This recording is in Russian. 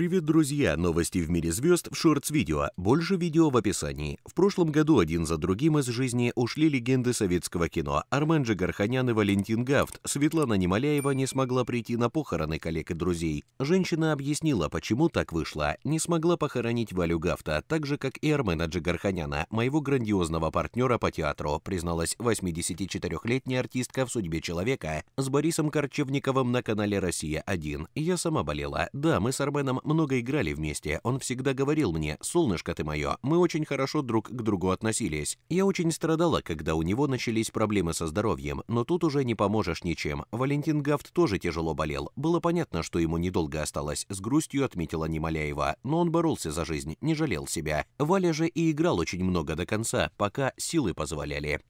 Привет, друзья! Новости в мире звезд в шортс-видео. Больше видео в описании. В прошлом году один за другим из жизни ушли легенды советского кино. Армен Джигарханян и Валентин Гафт. Светлана Немоляева не смогла прийти на похороны коллег и друзей. Женщина объяснила, почему так вышло. Не смогла похоронить Валю Гафта, так же, как и Армена Джигарханяна, моего грандиозного партнера по театру, призналась 84-летняя артистка в «Судьбе человека» с Борисом Корчевниковым на канале «Россия-1». Я сама болела. Да, мы с Арменом много играли вместе. Он всегда говорил мне, «Солнышко ты мое, мы очень хорошо друг к другу относились. Я очень страдала, когда у него начались проблемы со здоровьем, но тут уже не поможешь ничем. Валентин Гафт тоже тяжело болел. Было понятно, что ему недолго осталось. С грустью отметила Немоляева, но он боролся за жизнь, не жалел себя. Валя же и играл очень много до конца, пока силы позволяли.